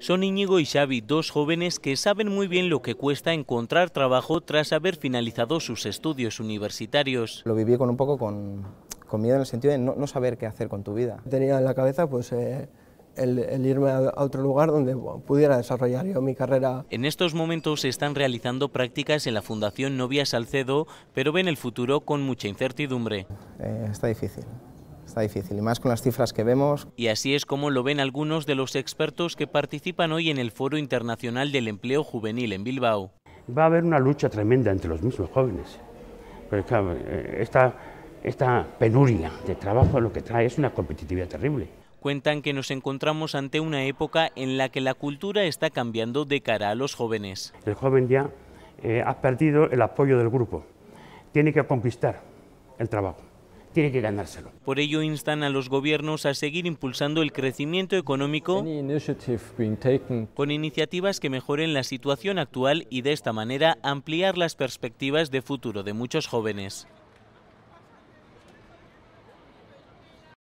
Son Íñigo y Xavi, dos jóvenes que saben muy bien lo que cuesta encontrar trabajo tras haber finalizado sus estudios universitarios. Lo viví con un poco con, miedo en el sentido de no, saber qué hacer con tu vida. Tenía en la cabeza pues... Eh, el, irme a, otro lugar donde pudiera desarrollar yo mi carrera. En estos momentos se están realizando prácticas en la Fundación Novia Salcedo, pero ven el futuro con mucha incertidumbre. Eh, está difícil, Está difícil, y más con las cifras que vemos. Y así es como lo ven algunos de los expertos que participan hoy en el Foro Internacional del Empleo Juvenil en Bilbao. Va a haber una lucha tremenda entre los mismos jóvenes. Eh, esta, penuria de trabajo lo que trae es una competitividad terrible. Cuentan que nos encontramos ante una época en la que la cultura está cambiando de cara a los jóvenes. El joven ya eh, ha perdido el apoyo del grupo. Tiene que conquistar el trabajo que ganárselo. Por ello instan a los gobiernos a seguir impulsando el crecimiento económico con iniciativas que mejoren la situación actual y de esta manera ampliar las perspectivas de futuro de muchos jóvenes.